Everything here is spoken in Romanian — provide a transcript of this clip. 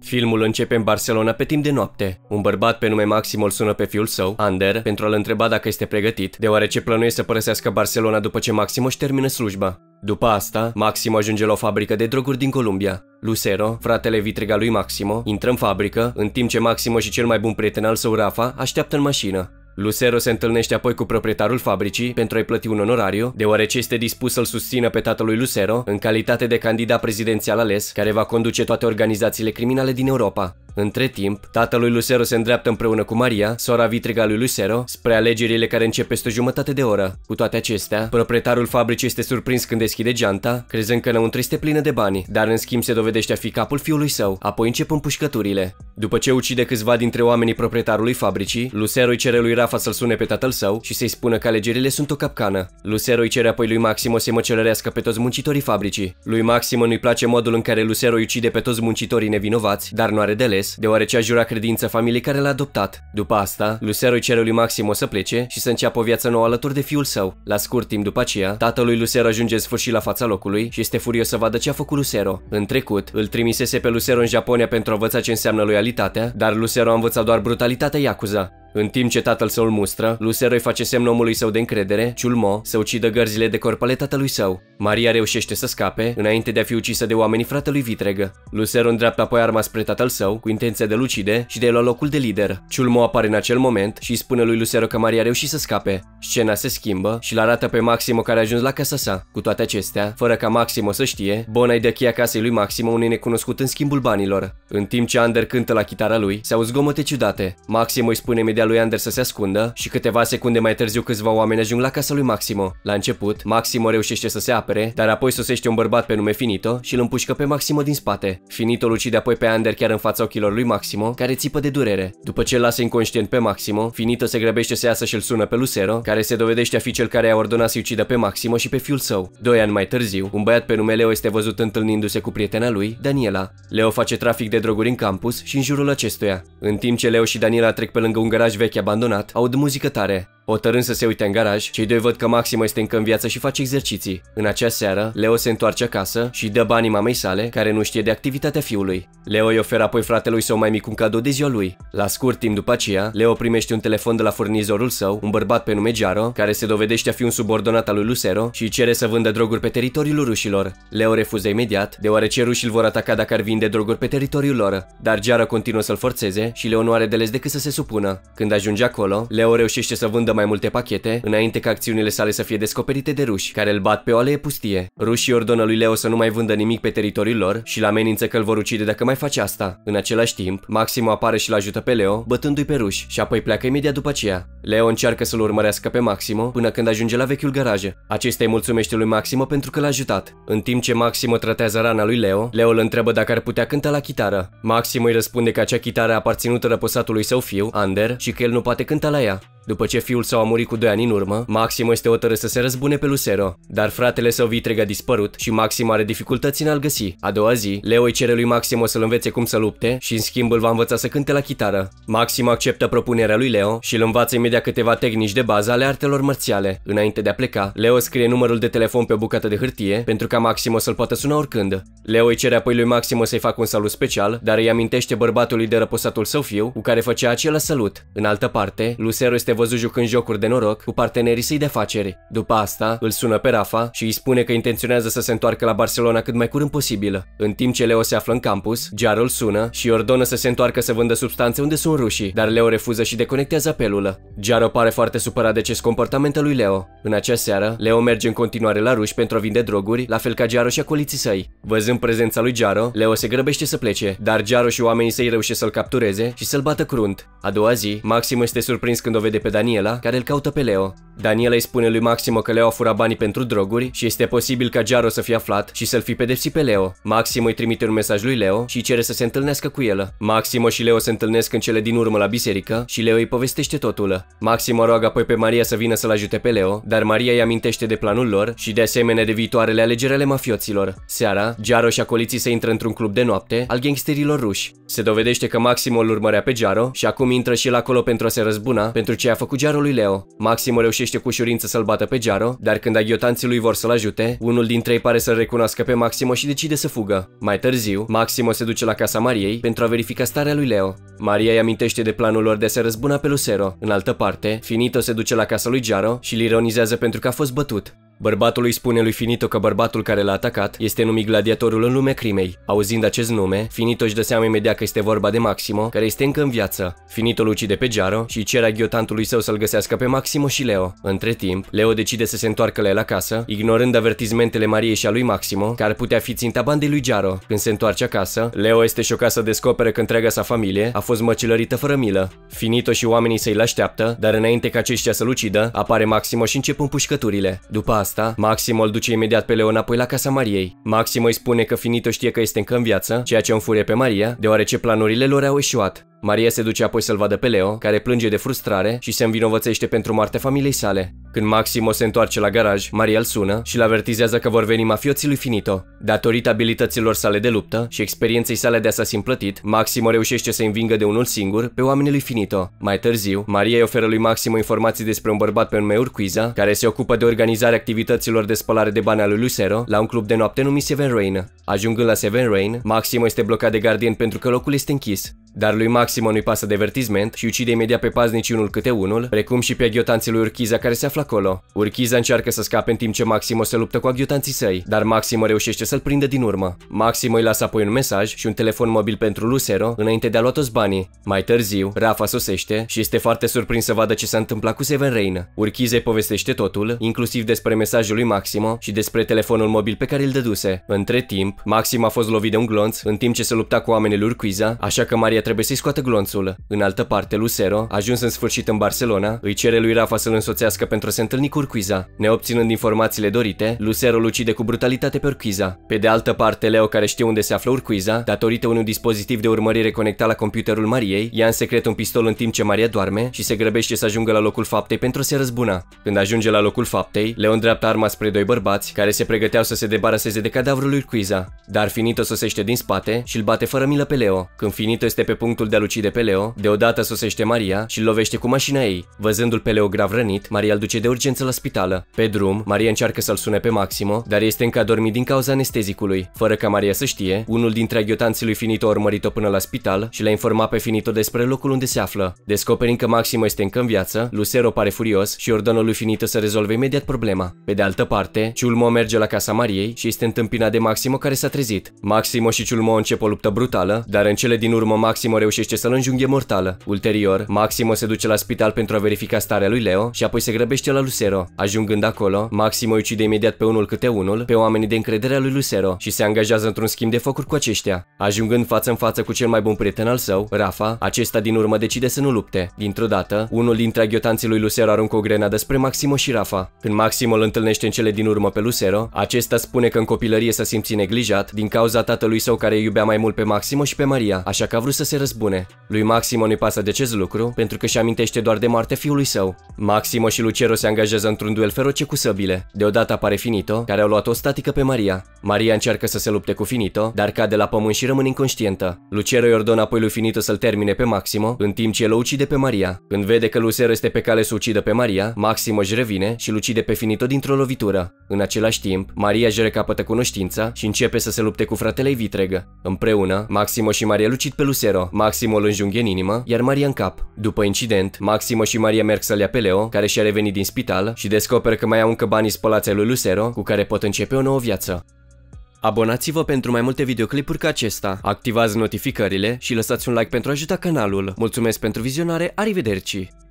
Filmul începe în Barcelona pe timp de noapte. Un bărbat pe nume Maxim îl sună pe fiul său, Ander, pentru a-l întreba dacă este pregătit, deoarece plănuiește să părăsească Barcelona după ce Maxim își termină slujba. După asta, Maximo ajunge la o fabrică de droguri din Columbia. Lucero, fratele vitrega lui Maximo, intră în fabrică, în timp ce Maximo și cel mai bun prieten al său, Rafa, așteaptă în mașină. Lucero se întâlnește apoi cu proprietarul fabricii pentru a-i plăti un onorariu, deoarece este dispus să-l susțină pe tatălui Lucero în calitate de candidat prezidențial ales, care va conduce toate organizațiile criminale din Europa. Între timp, tatălui Lucero se îndreaptă împreună cu Maria, sora vitriga lui Lucero, spre alegerile care încep peste o jumătate de oră. Cu toate acestea, proprietarul fabricii este surprins când deschide geanta, crezând că înăuntru este plină de bani, dar în schimb se dovedește a fi capul fiului său, apoi încep împușcăturile. După ce ucide câțiva dintre oamenii proprietarului fabricii, Lucero îi cere lui Rafa să-l sune pe tatăl său și să-i spună că alegerile sunt o capcană. Lucero îi cere apoi lui Maximo să-i măcelărească pe toți muncitorii fabricii. Lui Maximo nu-i place modul în care Lucero îi ucide pe toți muncitorii nevinovați, dar nu are de les înțeles, deoarece a jurat credință familiei care l-a adoptat. După asta, Lucero îi cere lui Maximo să plece și să înceapă o viață nouă alături de fiul său. La scurt timp după aceea, tatălui Lucero ajunge sfârșit la fața locului și este furios să vadă ce a făcut Lucero. În trecut, îl trimisese pe Lucero în Japonia pentru a învăța ce înseamnă loialitatea, dar Lucero a învățat doar brutalitatea Yakuza. În timp ce tatăl său îl mustră, Lucero îi face semn omului său de încredere, ciulmo, să ucidă gărzile de corp ale tatălui său. Maria reușește să scape, înainte de a fi ucisă de oamenii fratelui Vitregă. Lucero îndreaptă apoi arma spre tatăl său, cu intenția de lucide și de a lua locul de lider. Ciulmo apare în acel moment și îi spune lui Lucero că Maria a reușit să scape. Scena se schimbă și îl arată pe Maximo care a ajuns la casa sa. Cu toate acestea, fără ca Maximo să știe, Bona îi dă cheia casei lui Maximo unui necunoscut în schimbul banilor. În timp ce Ander cântă la chitara lui, se au zgomote ciudate. Maximo îi spune imediat intenția lui Anders să se ascundă și câteva secunde mai târziu câțiva oameni ajung la casa lui Maximo. La început, Maximo reușește să se apere, dar apoi sosește un bărbat pe nume Finito și îl împușcă pe Maximo din spate. Finito îl ucide apoi pe Ander chiar în fața ochilor lui Maximo, care țipă de durere. După ce îl lasă inconștient pe Maximo, Finito se grăbește să iasă și îl sună pe Lucero, care se dovedește a fi cel care a ordonat să-i ucidă pe Maximo și pe fiul său. Doi ani mai târziu, un băiat pe nume Leo este văzut întâlnindu-se cu prietena lui, Daniela. Leo face trafic de droguri în campus și în jurul acestuia. În timp ce Leo și Daniela trec pe lângă un garaj oraș vechi abandonat, aud muzică tare. Hotărând să se uite în garaj, cei doi văd că Maxima este încă în viață și face exerciții. În acea seară, Leo se întoarce acasă și dă banii mamei sale, care nu știe de activitatea fiului. Leo îi oferă apoi fratelui său mai mic un cadou de ziua lui. La scurt timp după aceea, Leo primește un telefon de la furnizorul său, un bărbat pe nume Giaro, care se dovedește a fi un subordonat al lui Lucero și cere să vândă droguri pe teritoriul rușilor. Leo refuză imediat, deoarece rușii îl vor ataca dacă ar vinde droguri pe teritoriul lor, dar Giaro continuă să-l forțeze și Leo nu are de decât să se supună. Când ajunge acolo, Leo reușește să vândă mai multe pachete, înainte ca acțiunile sale să fie descoperite de ruși, care îl bat pe o alee pustie. Rușii ordonă lui Leo să nu mai vândă nimic pe teritoriul lor și îl amenință că îl vor ucide dacă mai face asta. În același timp, Maximo apare și îl ajută pe Leo, bătându-i pe ruși și apoi pleacă imediat după aceea. Leo încearcă să-l urmărească pe Maximo până când ajunge la vechiul garaj. Acesta îi mulțumește lui Maximo pentru că l-a ajutat. În timp ce Maximo tratează rana lui Leo, Leo îl întreabă dacă ar putea cânta la chitară. Maximo îi răspunde că acea chitară a aparținut răposatului său fiu, Ander, și că el nu poate cânta la ea. După ce fiul său a murit cu 2 ani în urmă, Maximo este hotărât să se răzbune pe Lucero, dar fratele său Vitreg a dispărut și Maximo are dificultăți în a-l găsi. A doua zi, Leo îi cere lui Maximo să-l învețe cum să lupte și în schimb îl va învăța să cânte la chitară. Maximo acceptă propunerea lui Leo și îl învață imediat câteva tehnici de bază ale artelor marțiale. Înainte de a pleca, Leo scrie numărul de telefon pe o bucată de hârtie pentru ca Maximo să-l poată suna oricând. Leo îi cere apoi lui Maximo să-i facă un salut special, dar îi amintește bărbatului de răposatul său fiu cu care făcea același salut. În altă parte, Lucero este văzut jucând jocuri de noroc cu partenerii săi de afaceri. După asta, îl sună pe Rafa și îi spune că intenționează să se întoarcă la Barcelona cât mai curând posibil. În timp ce Leo se află în campus, Jar îl sună și ordonă să se întoarcă să vândă substanțe unde sunt rușii, dar Leo refuză și deconectează apelul. Jaro pare foarte supărat de acest comportament al lui Leo. În acea seară, Leo merge în continuare la ruși pentru a vinde droguri, la fel ca Jaro și acoliții săi. Văzând prezența lui Jaro, Leo se grăbește să plece, dar Jaro și oamenii săi reușesc să-l captureze și să-l bată crunt. A doua zi, Maxim este surprins când o vede pe Daniela, del el Peleo. Daniela îi spune lui Maximo că Leo a furat banii pentru droguri și este posibil ca Jaro să fie aflat și să-l fi pedepsit pe Leo. Maximo îi trimite un mesaj lui Leo și îi cere să se întâlnească cu el. Maximo și Leo se întâlnesc în cele din urmă la biserică și Leo îi povestește totul. Maximo roagă apoi pe Maria să vină să-l ajute pe Leo, dar Maria îi amintește de planul lor și de asemenea de viitoarele alegeri ale mafioților. Seara, Jaro și acoliții se intră într-un club de noapte al gangsterilor ruși. Se dovedește că Maximo îl urmărea pe Jaro și acum intră și el acolo pentru a se răzbuna pentru ce a făcut Jaro lui Leo. Maximo reușește reușește cu ușurință să-l bată pe Jaro, dar când aghiotanții lui vor să-l ajute, unul dintre ei pare să-l recunoască pe Maximo și decide să fugă. Mai târziu, Maximo se duce la casa Mariei pentru a verifica starea lui Leo. Maria îi amintește de planul lor de a se răzbuna pe Lucero. În altă parte, Finito se duce la casa lui Jaro și îl ironizează pentru că a fost bătut. Bărbatul îi spune lui Finito că bărbatul care l-a atacat este numit gladiatorul în lumea crimei. Auzind acest nume, Finito își dă seama imediat că este vorba de Maximo, care este încă în viață. Finito îl ucide pe Giaro și cere aghiotantului său să-l găsească pe Maximo și Leo. Între timp, Leo decide să se întoarcă la el acasă, ignorând avertizmentele Mariei și a lui Maximo, care putea fi ținta bandei lui Giaro. Când se întoarce acasă, Leo este șocat să descopere că întreaga sa familie a fost măcelărită fără milă. Finito și oamenii săi l așteaptă, dar înainte ca aceștia să-l ucidă, apare Maximo și încep împușcăturile. După asta, Maxim îl duce imediat pe Leon apoi la casa Mariei. Maxim îi spune că Finito știe că este încă în viață, ceea ce înfurie pe Maria, deoarece planurile lor au eșuat. Maria se duce apoi să-l vadă pe Leo, care plânge de frustrare și se învinovățește pentru moartea familiei sale. Când Maximo se întoarce la garaj, Maria îl sună și îl avertizează că vor veni mafioții lui Finito. Datorită abilităților sale de luptă și experienței sale de asasin plătit, Maximo reușește să învingă de unul singur pe oamenii lui Finito. Mai târziu, Maria îi oferă lui Maximo informații despre un bărbat pe nume Urquiza, care se ocupă de organizarea activităților de spălare de bani al lui Lucero la un club de noapte numit Seven Rain. Ajungând la Seven Rain, Maximo este blocat de gardien pentru că locul este închis. Dar lui Maximo nu-i pasă de vertisment și ucide imediat pe paznici unul câte unul, precum și pe aghiotanții lui Urchiza care se află acolo. Urchiza încearcă să scape în timp ce Maximo se luptă cu aghiotanții săi, dar Maximo reușește să-l prindă din urmă. Maximo îi lasă apoi un mesaj și un telefon mobil pentru Lucero înainte de a lua toți banii. Mai târziu, Rafa sosește și este foarte surprins să vadă ce s-a întâmplat cu Seven Rain. Urchiza îi povestește totul, inclusiv despre mesajul lui Maximo și despre telefonul mobil pe care îl dăduse. Între timp, Maximo a fost lovit de un glonț în timp ce se lupta cu oamenii lui Urquiza, așa că Maria trebuie să-i scoată glonțul. În altă parte, Lucero, ajuns în sfârșit în Barcelona, îi cere lui Rafa să-l însoțească pentru a se întâlni cu Urquiza. Neobținând informațiile dorite, Lucero îl ucide cu brutalitate pe Urquiza. Pe de altă parte, Leo, care știe unde se află Urquiza, datorită unui dispozitiv de urmărire conectat la computerul Mariei, ia în secret un pistol în timp ce Maria doarme și se grăbește să ajungă la locul faptei pentru a se răzbuna. Când ajunge la locul faptei, Leo îndreaptă arma spre doi bărbați care se pregăteau să se debaraseze de cadavrul lui Urquiza. Dar Finito sosește din spate și îl bate fără milă pe Leo. Când Finito este pe pe punctul de a-l ucide pe Leo, deodată sosește Maria și lovește cu mașina ei. Văzându-l pe Leo grav rănit, Maria îl duce de urgență la spitală. Pe drum, Maria încearcă să-l sune pe Maximo, dar este încă adormit din cauza anestezicului. Fără ca Maria să știe, unul dintre aghiotanții lui Finito a urmărit-o până la spital și l-a informat pe Finito despre locul unde se află. Descoperind că Maximo este încă în viață, Lucero pare furios și ordonă lui Finito să rezolve imediat problema. Pe de altă parte, Ciulmo merge la casa Mariei și este întâmpinat de Maximo care s-a trezit. Maximo și Ciulmo încep o luptă brutală, dar în cele din urmă Maximo Maximo reușește să-l înjunghe mortală. Ulterior, Maximo se duce la spital pentru a verifica starea lui Leo și apoi se grăbește la Lucero. Ajungând acolo, Maximo ucide imediat pe unul câte unul, pe oamenii de încredere a lui Lucero și se angajează într-un schimb de focuri cu aceștia. Ajungând față în față cu cel mai bun prieten al său, Rafa, acesta din urmă decide să nu lupte. Dintr-o dată, unul dintre aghiotanții lui Lucero aruncă o grenadă spre Maximo și Rafa. Când Maximo îl întâlnește în cele din urmă pe Lucero, acesta spune că în copilărie s-a simțit neglijat din cauza tatălui său care iubea mai mult pe Maximo și pe Maria, așa că a vrut să se se răzbune. Lui nu-i pasă de acest lucru pentru că își amintește doar de moartea fiului său. Maximo și Lucero se angajează într-un duel feroce cu săbile. Deodată apare Finito, care a luat o statică pe Maria. Maria încearcă să se lupte cu Finito, dar cade la pământ și rămâne inconștientă. Lucero îi ordonă apoi lui Finito să-l termine pe Maximo, în timp ce o ucide pe Maria. Când vede că Lucero este pe cale să ucidă pe Maria, Maximo își revine și îl ucide pe Finito dintr-o lovitură. În același timp, Maria își recapătă cunoștința și începe să se lupte cu fratele ei vitregă. Împreună, Maximo și Maria lucid pe Lucero. Maximo îl înjunghe în inimă, iar Maria în cap. După incident, Maximo și Maria merg să-l ia pe Leo, care și-a revenit din spital și descoperă că mai au încă banii spălați lui Lucero, cu care pot începe o nouă viață. Abonați-vă pentru mai multe videoclipuri ca acesta, activați notificările și lăsați un like pentru a ajuta canalul. Mulțumesc pentru vizionare, arrivederci!